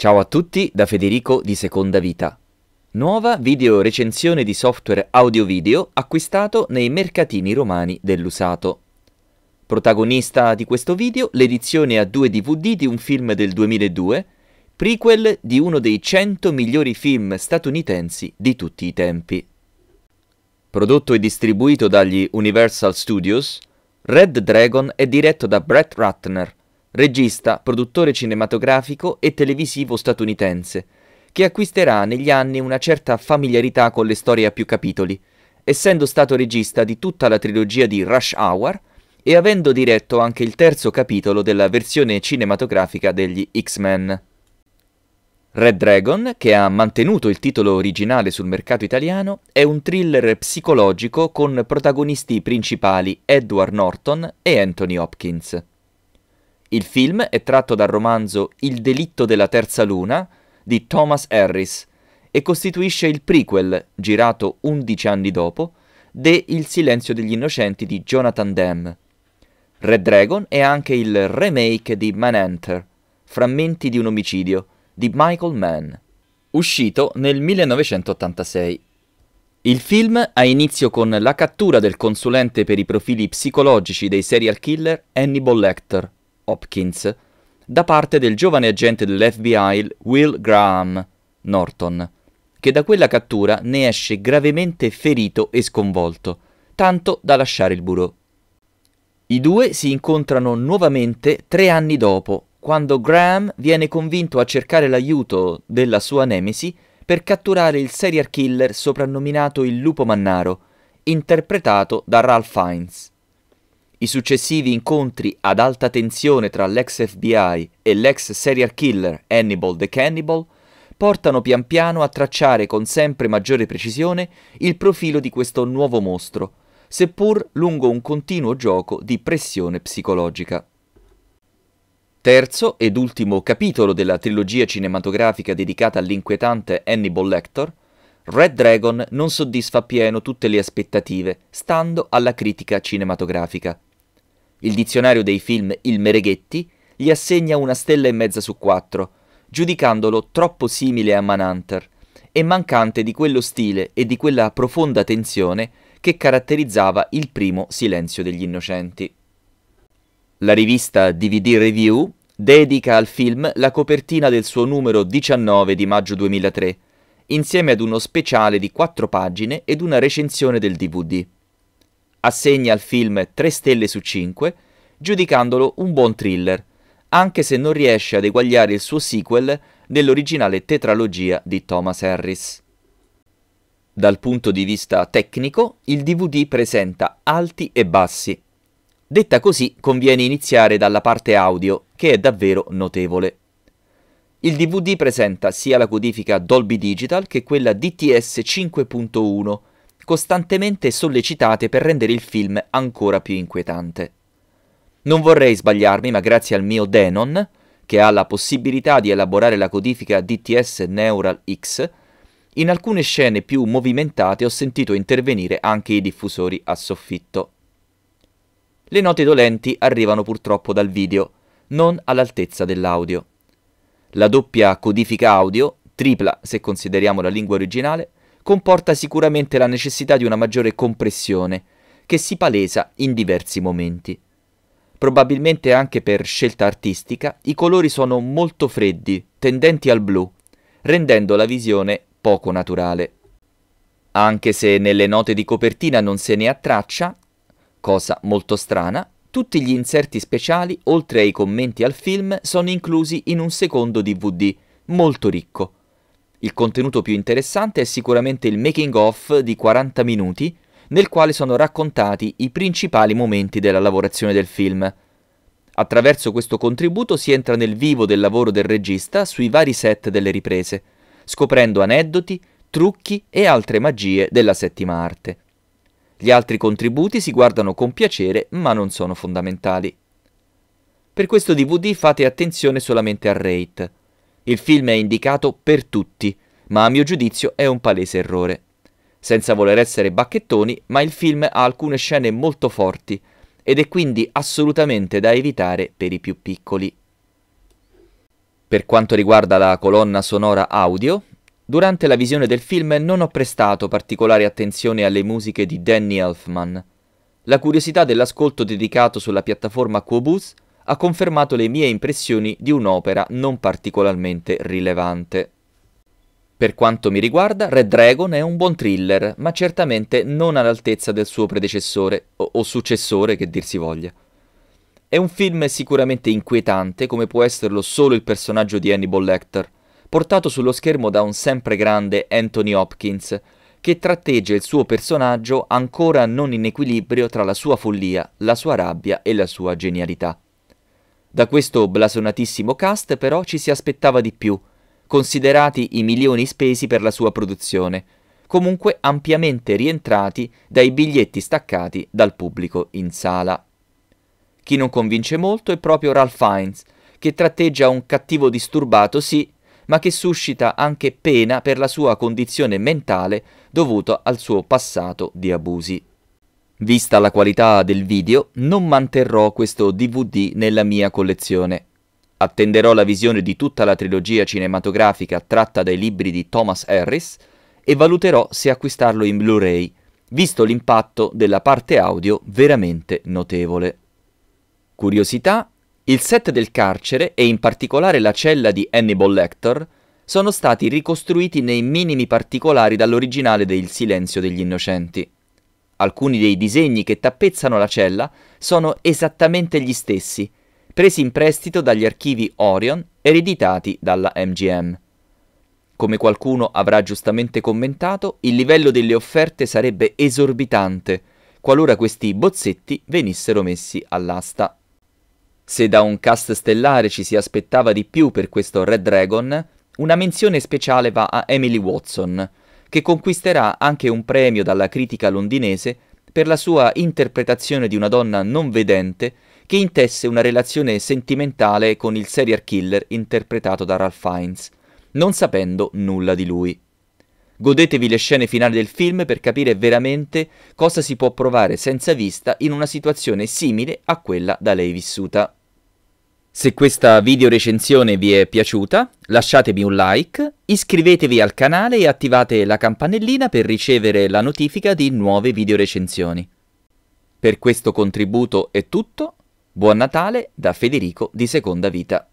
Ciao a tutti da Federico di Seconda Vita. Nuova video recensione di software audio-video acquistato nei mercatini romani dell'usato. Protagonista di questo video l'edizione a due DVD di un film del 2002, prequel di uno dei 100 migliori film statunitensi di tutti i tempi. Prodotto e distribuito dagli Universal Studios, Red Dragon è diretto da Brett Ratner, regista, produttore cinematografico e televisivo statunitense, che acquisterà negli anni una certa familiarità con le storie a più capitoli, essendo stato regista di tutta la trilogia di Rush Hour e avendo diretto anche il terzo capitolo della versione cinematografica degli X-Men. Red Dragon, che ha mantenuto il titolo originale sul mercato italiano, è un thriller psicologico con protagonisti principali Edward Norton e Anthony Hopkins. Il film è tratto dal romanzo Il delitto della terza luna di Thomas Harris e costituisce il prequel, girato 11 anni dopo, de Il silenzio degli innocenti di Jonathan Demme. Red Dragon è anche il remake di Manhunter, Frammenti di un omicidio, di Michael Mann, uscito nel 1986. Il film ha inizio con la cattura del consulente per i profili psicologici dei serial killer Hannibal Lecter, Hopkins da parte del giovane agente dell'FBI Will Graham Norton, che da quella cattura ne esce gravemente ferito e sconvolto, tanto da lasciare il bureau. I due si incontrano nuovamente tre anni dopo, quando Graham viene convinto a cercare l'aiuto della sua nemesi per catturare il serial killer soprannominato il Lupo Mannaro, interpretato da Ralph Fiennes. I successivi incontri ad alta tensione tra l'ex FBI e l'ex serial killer Hannibal the Cannibal portano pian piano a tracciare con sempre maggiore precisione il profilo di questo nuovo mostro, seppur lungo un continuo gioco di pressione psicologica. Terzo ed ultimo capitolo della trilogia cinematografica dedicata all'inquietante Hannibal Lecter, Red Dragon non soddisfa pieno tutte le aspettative, stando alla critica cinematografica. Il dizionario dei film Il Mereghetti gli assegna una stella e mezza su quattro, giudicandolo troppo simile a Manhunter e mancante di quello stile e di quella profonda tensione che caratterizzava il primo Silenzio degli Innocenti. La rivista DVD Review dedica al film la copertina del suo numero 19 di maggio 2003, insieme ad uno speciale di quattro pagine ed una recensione del DVD assegna al film 3 stelle su 5, giudicandolo un buon thriller, anche se non riesce ad eguagliare il suo sequel dell'originale tetralogia di Thomas Harris. Dal punto di vista tecnico, il DVD presenta alti e bassi. Detta così, conviene iniziare dalla parte audio, che è davvero notevole. Il DVD presenta sia la codifica Dolby Digital che quella DTS 5.1, costantemente sollecitate per rendere il film ancora più inquietante. Non vorrei sbagliarmi, ma grazie al mio Denon, che ha la possibilità di elaborare la codifica DTS Neural X, in alcune scene più movimentate ho sentito intervenire anche i diffusori a soffitto. Le note dolenti arrivano purtroppo dal video, non all'altezza dell'audio. La doppia codifica audio, tripla se consideriamo la lingua originale, comporta sicuramente la necessità di una maggiore compressione, che si palesa in diversi momenti. Probabilmente anche per scelta artistica, i colori sono molto freddi, tendenti al blu, rendendo la visione poco naturale. Anche se nelle note di copertina non se ne ha traccia, cosa molto strana, tutti gli inserti speciali, oltre ai commenti al film, sono inclusi in un secondo DVD, molto ricco, il contenuto più interessante è sicuramente il making off di 40 minuti, nel quale sono raccontati i principali momenti della lavorazione del film. Attraverso questo contributo si entra nel vivo del lavoro del regista sui vari set delle riprese, scoprendo aneddoti, trucchi e altre magie della settima arte. Gli altri contributi si guardano con piacere, ma non sono fondamentali. Per questo DVD fate attenzione solamente al rate. Il film è indicato per tutti, ma a mio giudizio è un palese errore. Senza voler essere bacchettoni, ma il film ha alcune scene molto forti ed è quindi assolutamente da evitare per i più piccoli. Per quanto riguarda la colonna sonora audio, durante la visione del film non ho prestato particolare attenzione alle musiche di Danny Elfman. La curiosità dell'ascolto dedicato sulla piattaforma Qobuz ha confermato le mie impressioni di un'opera non particolarmente rilevante. Per quanto mi riguarda, Red Dragon è un buon thriller, ma certamente non all'altezza del suo predecessore, o, o successore che dir si voglia. È un film sicuramente inquietante, come può esserlo solo il personaggio di Hannibal Lecter, portato sullo schermo da un sempre grande Anthony Hopkins, che tratteggia il suo personaggio ancora non in equilibrio tra la sua follia, la sua rabbia e la sua genialità. Da questo blasonatissimo cast però ci si aspettava di più, considerati i milioni spesi per la sua produzione, comunque ampiamente rientrati dai biglietti staccati dal pubblico in sala. Chi non convince molto è proprio Ralph Fiennes, che tratteggia un cattivo disturbato sì, ma che suscita anche pena per la sua condizione mentale dovuta al suo passato di abusi. Vista la qualità del video, non manterrò questo DVD nella mia collezione. Attenderò la visione di tutta la trilogia cinematografica tratta dai libri di Thomas Harris e valuterò se acquistarlo in Blu-ray, visto l'impatto della parte audio veramente notevole. Curiosità, il set del carcere e in particolare la cella di Hannibal Lecter sono stati ricostruiti nei minimi particolari dall'originale del Silenzio degli Innocenti. Alcuni dei disegni che tappezzano la cella sono esattamente gli stessi, presi in prestito dagli archivi Orion ereditati dalla MGM. Come qualcuno avrà giustamente commentato, il livello delle offerte sarebbe esorbitante qualora questi bozzetti venissero messi all'asta. Se da un cast stellare ci si aspettava di più per questo Red Dragon, una menzione speciale va a Emily Watson, che conquisterà anche un premio dalla critica londinese per la sua interpretazione di una donna non vedente che intesse una relazione sentimentale con il serial killer interpretato da Ralph Fiennes, non sapendo nulla di lui. Godetevi le scene finali del film per capire veramente cosa si può provare senza vista in una situazione simile a quella da lei vissuta. Se questa video recensione vi è piaciuta, lasciatemi un like, iscrivetevi al canale e attivate la campanellina per ricevere la notifica di nuove video recensioni. Per questo contributo è tutto, buon Natale da Federico di Seconda Vita.